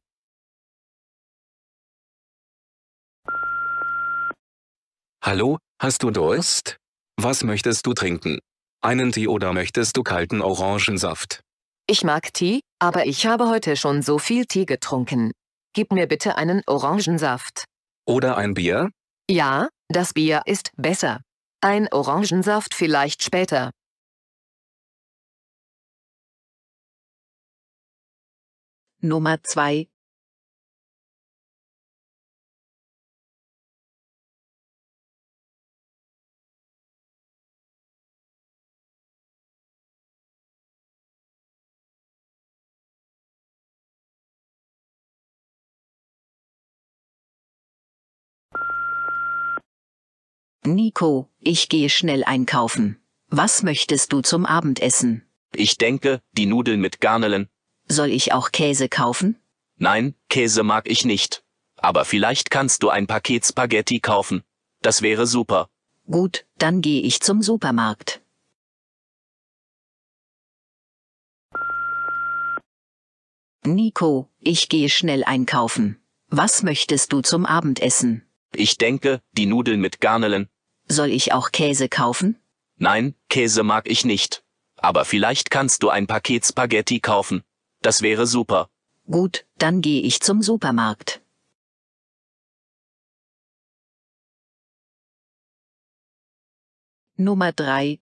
Hallo, hast du Durst? Was möchtest du trinken? Einen Tee oder möchtest du kalten Orangensaft? Ich mag Tee, aber ich habe heute schon so viel Tee getrunken. Gib mir bitte einen Orangensaft. Oder ein Bier? Ja, das Bier ist besser. Ein Orangensaft vielleicht später. Nummer 2 Nico, ich gehe schnell einkaufen. Was möchtest du zum Abendessen? Ich denke, die Nudeln mit Garnelen. Soll ich auch Käse kaufen? Nein, Käse mag ich nicht. Aber vielleicht kannst du ein Paket Spaghetti kaufen. Das wäre super. Gut, dann gehe ich zum Supermarkt. Nico, ich gehe schnell einkaufen. Was möchtest du zum Abendessen? Ich denke, die Nudeln mit Garnelen. Soll ich auch Käse kaufen? Nein, Käse mag ich nicht. Aber vielleicht kannst du ein Paket Spaghetti kaufen. Das wäre super. Gut, dann gehe ich zum Supermarkt. Nummer 3.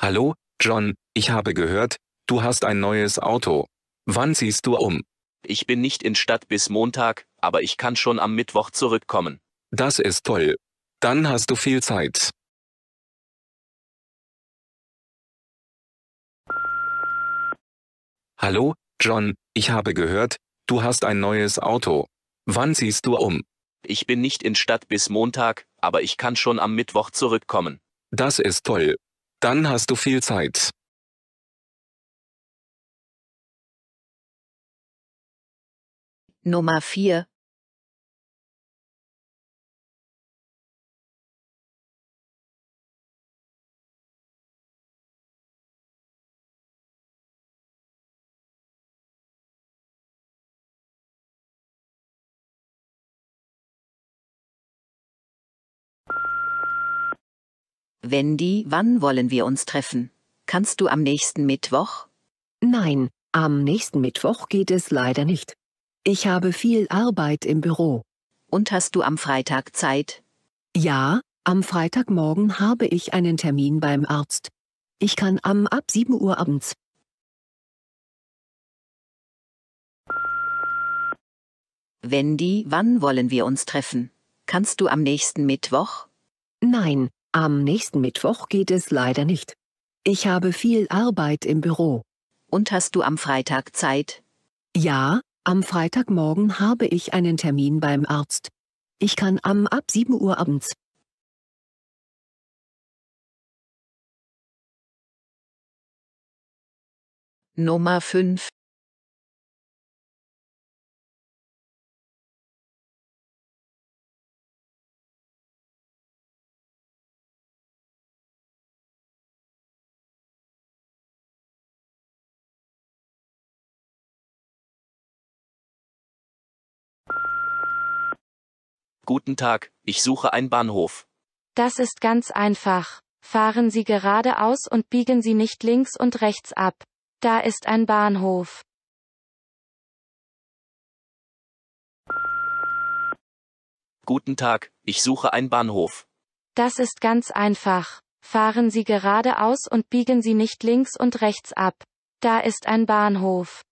Hallo, John, ich habe gehört, du hast ein neues Auto. Wann ziehst du um? Ich bin nicht in Stadt bis Montag, aber ich kann schon am Mittwoch zurückkommen. Das ist toll. Dann hast du viel Zeit. Hallo, John, ich habe gehört, du hast ein neues Auto. Wann ziehst du um? Ich bin nicht in Stadt bis Montag, aber ich kann schon am Mittwoch zurückkommen. Das ist toll. Dann hast du viel Zeit. Nummer 4 Wendy, wann wollen wir uns treffen? Kannst du am nächsten Mittwoch? Nein, am nächsten Mittwoch geht es leider nicht. Ich habe viel Arbeit im Büro. Und hast du am Freitag Zeit? Ja, am Freitagmorgen habe ich einen Termin beim Arzt. Ich kann am ab 7 Uhr abends. Wendy, wann wollen wir uns treffen? Kannst du am nächsten Mittwoch? Nein, am nächsten Mittwoch geht es leider nicht. Ich habe viel Arbeit im Büro. Und hast du am Freitag Zeit? Ja, am Freitagmorgen habe ich einen Termin beim Arzt. Ich kann am ab 7 Uhr abends. Nummer 5 Guten Tag, ich suche einen Bahnhof. Das ist ganz einfach. Fahren Sie geradeaus und biegen Sie nicht links und rechts ab. Da ist ein Bahnhof. Guten Tag, ich suche einen Bahnhof. Das ist ganz einfach. Fahren Sie geradeaus und biegen Sie nicht links und rechts ab. Da ist ein Bahnhof.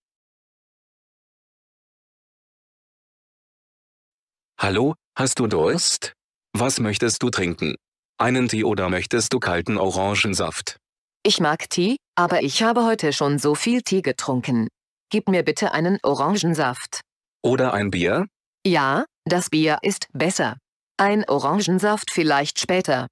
Hallo, Hast du Durst? Was möchtest du trinken? Einen Tee oder möchtest du kalten Orangensaft? Ich mag Tee, aber ich habe heute schon so viel Tee getrunken. Gib mir bitte einen Orangensaft. Oder ein Bier? Ja, das Bier ist besser. Ein Orangensaft vielleicht später.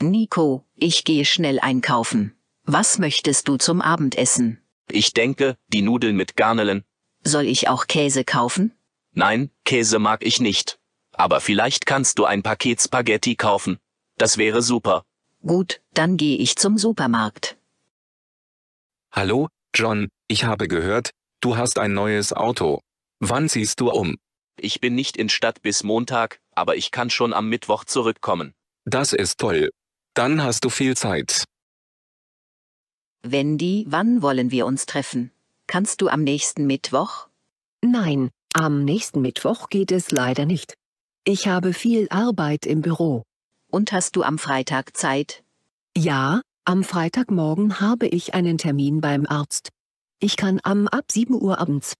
Nico, ich gehe schnell einkaufen. Was möchtest du zum Abendessen? Ich denke, die Nudeln mit Garnelen. Soll ich auch Käse kaufen? Nein, Käse mag ich nicht. Aber vielleicht kannst du ein Paket Spaghetti kaufen. Das wäre super. Gut, dann gehe ich zum Supermarkt. Hallo, John, ich habe gehört, du hast ein neues Auto. Wann ziehst du um? Ich bin nicht in Stadt bis Montag, aber ich kann schon am Mittwoch zurückkommen. Das ist toll. Dann hast du viel Zeit. Wendy, wann wollen wir uns treffen? Kannst du am nächsten Mittwoch? Nein, am nächsten Mittwoch geht es leider nicht. Ich habe viel Arbeit im Büro. Und hast du am Freitag Zeit? Ja, am Freitagmorgen habe ich einen Termin beim Arzt. Ich kann am ab 7 Uhr abends.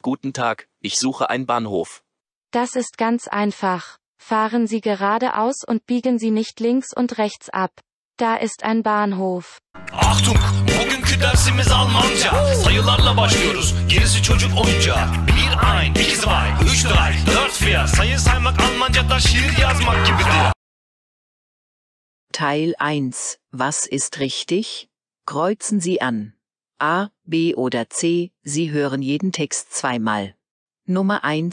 Guten Tag, ich suche einen Bahnhof. Das ist ganz einfach. Fahren Sie geradeaus und biegen Sie nicht links und rechts ab. Da ist ein Bahnhof. Achtung! Bugünkü dersimiz Almanca. Sayılarla başlıyoruz. Gerisi çocuk oyuncağı. Bir ein, iki zwei, üç drei, dört vier. Sayı saymak Almanca'da şiir yazmak gibidir. Teil 1. Was ist richtig? Kreuzen Sie an. A, B oder C, Sie hören jeden Text zweimal. Nummer 1,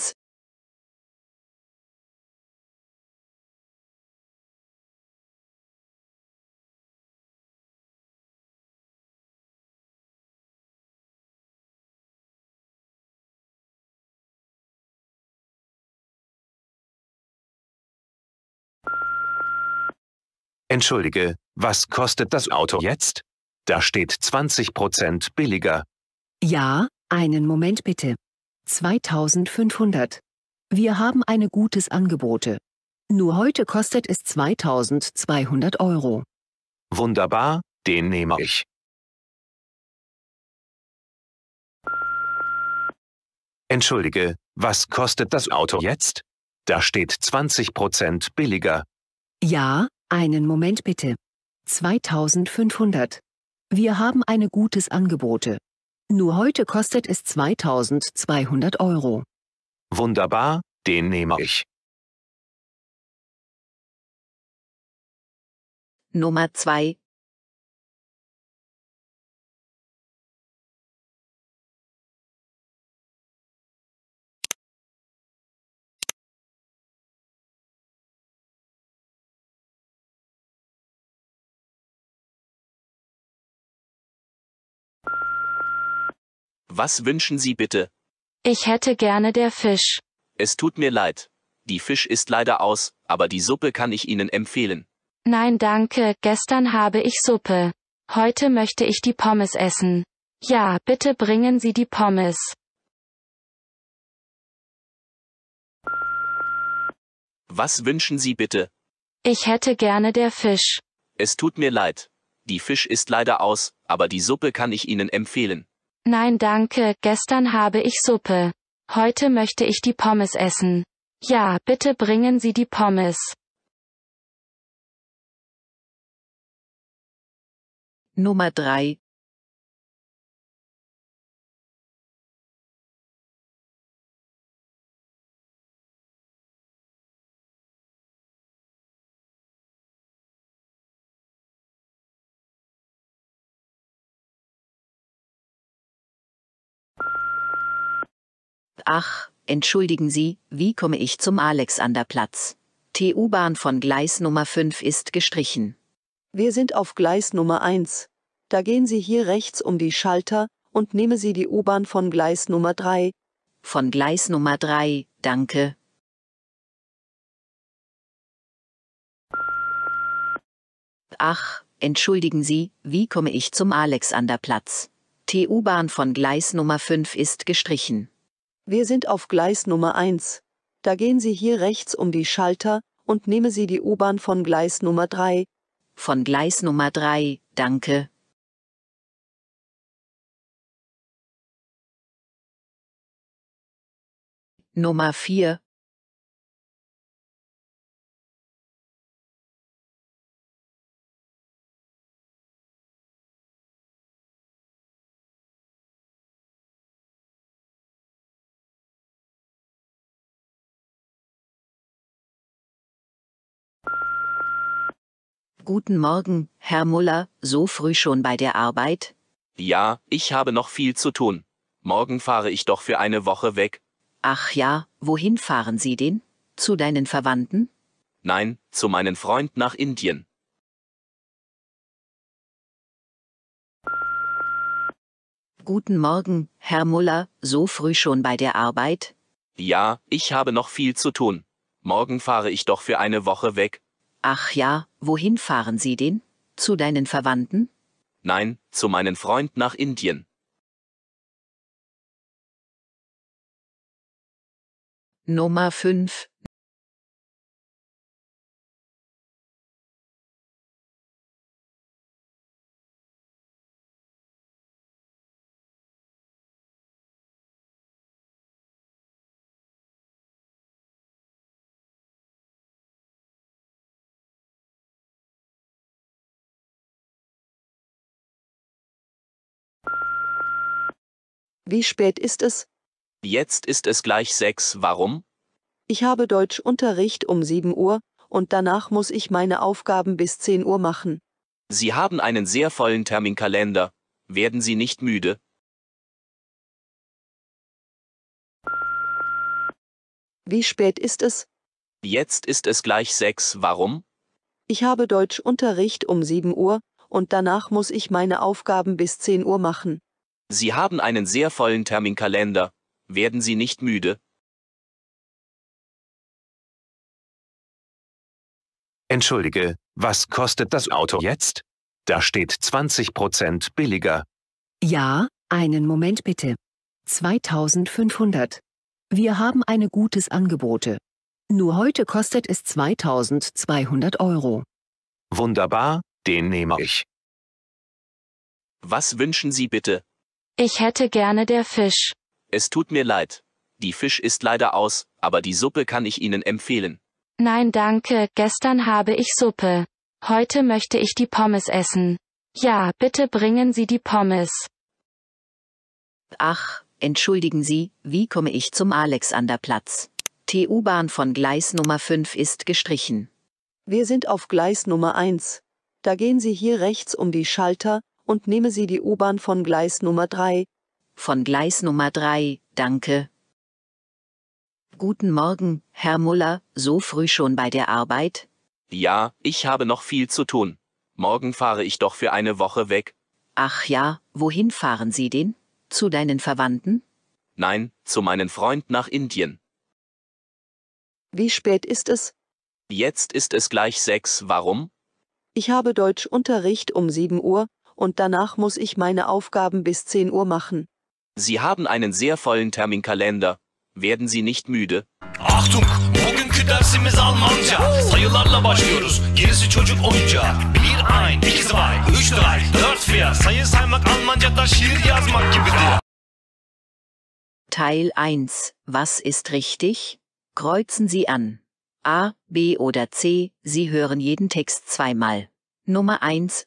Entschuldige, was kostet das Auto jetzt? Da steht 20% billiger. Ja, einen Moment bitte. 2500. Wir haben ein gutes Angebote. Nur heute kostet es 2200 Euro. Wunderbar, den nehme ich. Entschuldige, was kostet das Auto jetzt? Da steht 20% billiger. Ja, einen Moment bitte. 2500. Wir haben ein gutes Angebote. Nur heute kostet es 2200 Euro. Wunderbar, den nehme ich. Nummer 2, Was wünschen Sie bitte? Ich hätte gerne der Fisch. Es tut mir leid. Die Fisch ist leider aus, aber die Suppe kann ich Ihnen empfehlen. Nein, danke, gestern habe ich Suppe. Heute möchte ich die Pommes essen. Ja, bitte bringen Sie die Pommes. Was wünschen Sie bitte? Ich hätte gerne der Fisch. Es tut mir leid. Die Fisch ist leider aus, aber die Suppe kann ich Ihnen empfehlen. Nein danke, gestern habe ich Suppe. Heute möchte ich die Pommes essen. Ja, bitte bringen Sie die Pommes. Nummer 3. ach, entschuldigen Sie, wie komme ich zum Alexanderplatz? TU-Bahn von Gleis Nummer 5 ist gestrichen. Wir sind auf Gleis Nummer 1. Da gehen Sie hier rechts um die Schalter und nehmen Sie die U-Bahn von Gleis Nummer 3. Von Gleis Nummer 3, danke. Ach, entschuldigen Sie, wie komme ich zum Alexanderplatz? TU-Bahn von Gleis Nummer 5 ist gestrichen. Wir sind auf Gleis Nummer 1. Da gehen Sie hier rechts um die Schalter und nehmen Sie die U-Bahn von Gleis Nummer 3. Von Gleis Nummer 3, danke. Nummer 4, Guten Morgen, Herr Muller, so früh schon bei der Arbeit? Ja, ich habe noch viel zu tun. Morgen fahre ich doch für eine Woche weg. Ach ja, wohin fahren Sie denn? Zu deinen Verwandten? Nein, zu meinem Freund nach Indien. Guten Morgen, Herr Muller, so früh schon bei der Arbeit? Ja, ich habe noch viel zu tun. Morgen fahre ich doch für eine Woche weg. Ach ja, wohin fahren Sie denn? Zu deinen Verwandten? Nein, zu meinem Freund nach Indien. Nummer 5. Wie spät ist es? Jetzt ist es gleich sechs. Warum? Ich habe Deutschunterricht um sieben Uhr und danach muss ich meine Aufgaben bis zehn Uhr machen. Sie haben einen sehr vollen Terminkalender. Werden Sie nicht müde? Wie spät ist es? Jetzt ist es gleich sechs. Warum? Ich habe Deutschunterricht um sieben Uhr und danach muss ich meine Aufgaben bis zehn Uhr machen. Sie haben einen sehr vollen Terminkalender. Werden Sie nicht müde? Entschuldige, was kostet das Auto jetzt? Da steht 20% billiger. Ja, einen Moment bitte. 2500. Wir haben ein gutes Angebot. Nur heute kostet es 2200 Euro. Wunderbar, den nehme ich. Was wünschen Sie bitte? Ich hätte gerne der Fisch. Es tut mir leid. Die Fisch ist leider aus, aber die Suppe kann ich Ihnen empfehlen. Nein, danke, gestern habe ich Suppe. Heute möchte ich die Pommes essen. Ja, bitte bringen Sie die Pommes. Ach, entschuldigen Sie, wie komme ich zum Alexanderplatz? TU-Bahn von Gleis Nummer 5 ist gestrichen. Wir sind auf Gleis Nummer 1. Da gehen Sie hier rechts um die Schalter, und nehme Sie die U-Bahn von Gleis Nummer 3. Von Gleis Nummer 3, danke. Guten Morgen, Herr Muller, so früh schon bei der Arbeit? Ja, ich habe noch viel zu tun. Morgen fahre ich doch für eine Woche weg. Ach ja, wohin fahren Sie denn? Zu deinen Verwandten? Nein, zu meinem Freund nach Indien. Wie spät ist es? Jetzt ist es gleich sechs, warum? Ich habe Deutschunterricht um sieben Uhr, und danach muss ich meine Aufgaben bis 10 Uhr machen. Sie haben einen sehr vollen Terminkalender. Werden Sie nicht müde? Achtung! Bugünkü dersimiz Almanca. Sayılarla başlıyoruz. Gerisi çocuk oyunca. Bir ein, iki zwei, üç drei, dört vier. Sayı saymak Almanca'da şiir yazmak gibidir. Teil 1. Was ist richtig? Kreuzen Sie an. A, B oder C, Sie hören jeden Text zweimal. Nummer 1,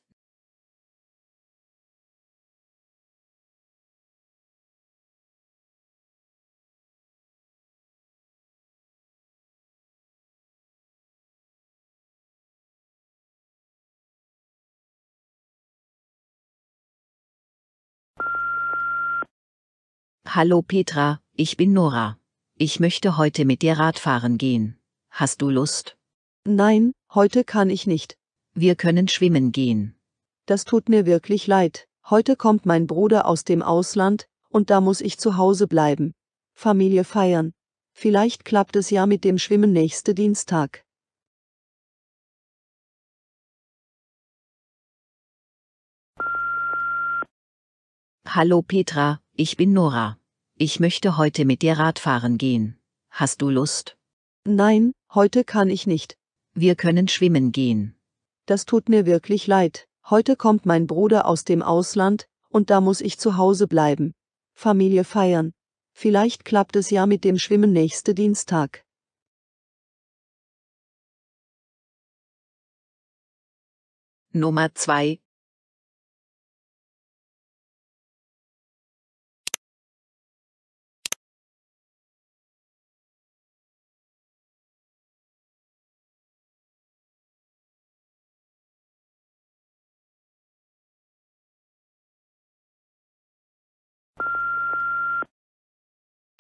Hallo Petra, ich bin Nora. Ich möchte heute mit dir Radfahren gehen. Hast du Lust? Nein, heute kann ich nicht. Wir können schwimmen gehen. Das tut mir wirklich leid. Heute kommt mein Bruder aus dem Ausland, und da muss ich zu Hause bleiben. Familie feiern. Vielleicht klappt es ja mit dem Schwimmen nächste Dienstag. Hallo Petra, ich bin Nora. Ich möchte heute mit dir Radfahren gehen. Hast du Lust? Nein, heute kann ich nicht. Wir können schwimmen gehen. Das tut mir wirklich leid. Heute kommt mein Bruder aus dem Ausland, und da muss ich zu Hause bleiben. Familie feiern. Vielleicht klappt es ja mit dem Schwimmen nächste Dienstag. Nummer 2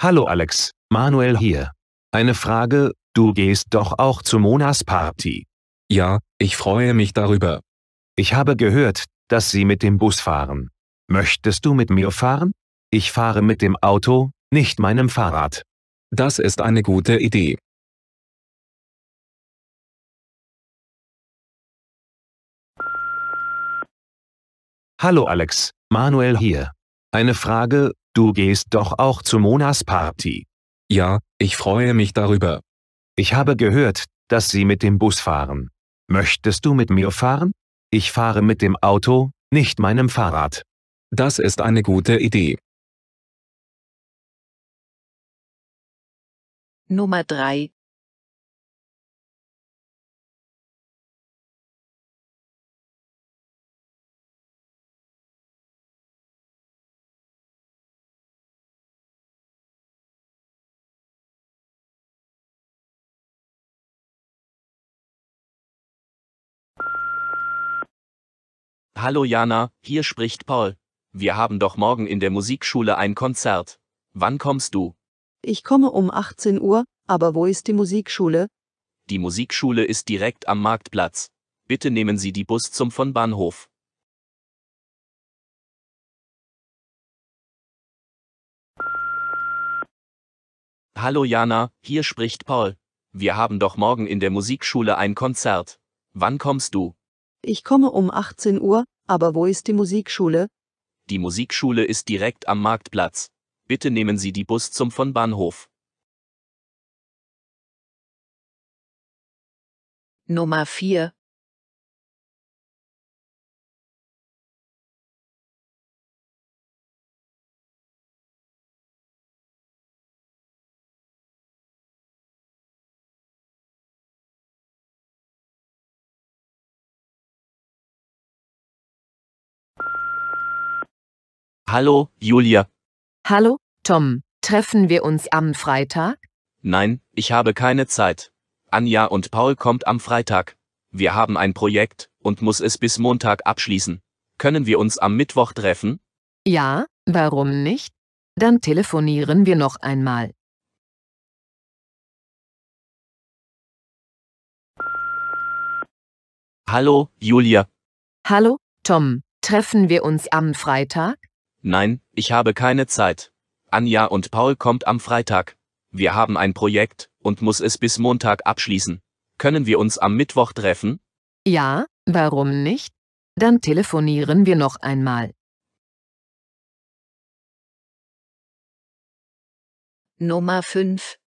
Hallo Alex, Manuel hier. Eine Frage, du gehst doch auch zu Monas Party. Ja, ich freue mich darüber. Ich habe gehört, dass Sie mit dem Bus fahren. Möchtest du mit mir fahren? Ich fahre mit dem Auto, nicht meinem Fahrrad. Das ist eine gute Idee. Hallo Alex, Manuel hier. Eine Frage, Du gehst doch auch zu Monas Party. Ja, ich freue mich darüber. Ich habe gehört, dass Sie mit dem Bus fahren. Möchtest du mit mir fahren? Ich fahre mit dem Auto, nicht meinem Fahrrad. Das ist eine gute Idee. Nummer 3. Hallo Jana, hier spricht Paul. Wir haben doch morgen in der Musikschule ein Konzert. Wann kommst du? Ich komme um 18 Uhr, aber wo ist die Musikschule? Die Musikschule ist direkt am Marktplatz. Bitte nehmen Sie die Bus zum von Bahnhof. Hallo Jana, hier spricht Paul. Wir haben doch morgen in der Musikschule ein Konzert. Wann kommst du? Ich komme um 18 Uhr, aber wo ist die Musikschule? Die Musikschule ist direkt am Marktplatz. Bitte nehmen Sie die Bus zum von Bahnhof. Nummer 4. Hallo, Julia. Hallo, Tom. Treffen wir uns am Freitag? Nein, ich habe keine Zeit. Anja und Paul kommt am Freitag. Wir haben ein Projekt und muss es bis Montag abschließen. Können wir uns am Mittwoch treffen? Ja, warum nicht? Dann telefonieren wir noch einmal. Hallo, Julia. Hallo, Tom. Treffen wir uns am Freitag? Nein, ich habe keine Zeit. Anja und Paul kommt am Freitag. Wir haben ein Projekt und muss es bis Montag abschließen. Können wir uns am Mittwoch treffen? Ja, warum nicht? Dann telefonieren wir noch einmal. Nummer 5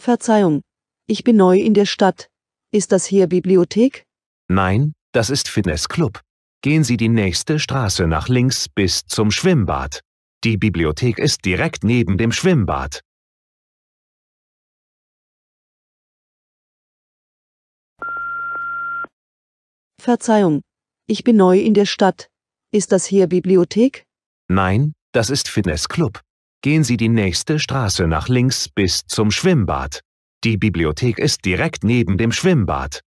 Verzeihung, ich bin neu in der Stadt. Ist das hier Bibliothek? Nein, das ist Fitnessclub. Gehen Sie die nächste Straße nach links bis zum Schwimmbad. Die Bibliothek ist direkt neben dem Schwimmbad. Verzeihung, ich bin neu in der Stadt. Ist das hier Bibliothek? Nein, das ist Fitnessclub gehen Sie die nächste Straße nach links bis zum Schwimmbad. Die Bibliothek ist direkt neben dem Schwimmbad.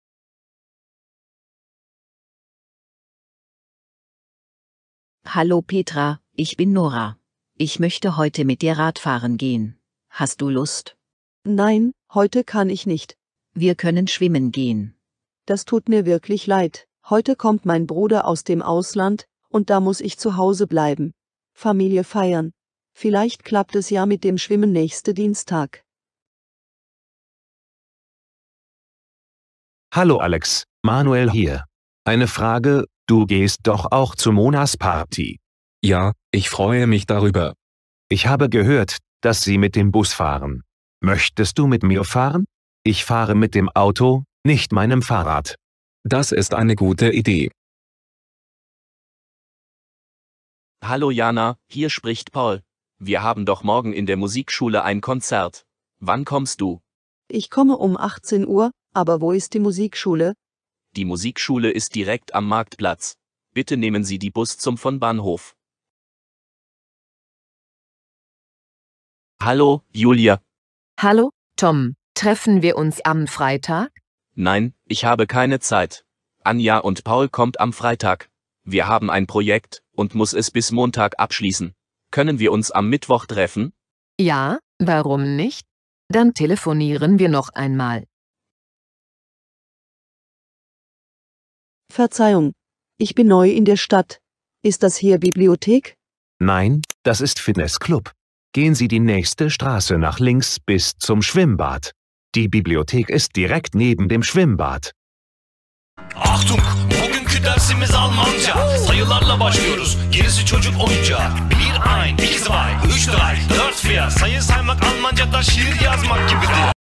Hallo Petra, ich bin Nora. Ich möchte heute mit dir Radfahren gehen. Hast du Lust? Nein, heute kann ich nicht. Wir können schwimmen gehen. Das tut mir wirklich leid. Heute kommt mein Bruder aus dem Ausland, und da muss ich zu Hause bleiben. Familie feiern. Vielleicht klappt es ja mit dem Schwimmen nächste Dienstag. Hallo Alex, Manuel hier. Eine Frage, du gehst doch auch zu Monas Party. Ja, ich freue mich darüber. Ich habe gehört, dass Sie mit dem Bus fahren. Möchtest du mit mir fahren? Ich fahre mit dem Auto, nicht meinem Fahrrad. Das ist eine gute Idee. Hallo Jana, hier spricht Paul wir haben doch morgen in der Musikschule ein Konzert. Wann kommst du? Ich komme um 18 Uhr, aber wo ist die Musikschule? Die Musikschule ist direkt am Marktplatz. Bitte nehmen Sie die Bus zum von Bahnhof. Hallo, Julia. Hallo, Tom. Treffen wir uns am Freitag? Nein, ich habe keine Zeit. Anja und Paul kommt am Freitag. Wir haben ein Projekt und muss es bis Montag abschließen. Können wir uns am Mittwoch treffen? Ja, warum nicht? Dann telefonieren wir noch einmal. Verzeihung, ich bin neu in der Stadt. Ist das hier Bibliothek? Nein, das ist Fitnessclub. Gehen Sie die nächste Straße nach links bis zum Schwimmbad. Die Bibliothek ist direkt neben dem Schwimmbad. Achtung, Dersimiz Almanca Sayılarla başlıyoruz Gerisi çocuk oyuncağı Bir ein, iki zwei, üç drei, dört vier Sayı saymak Almanca da şiir yazmak gibidir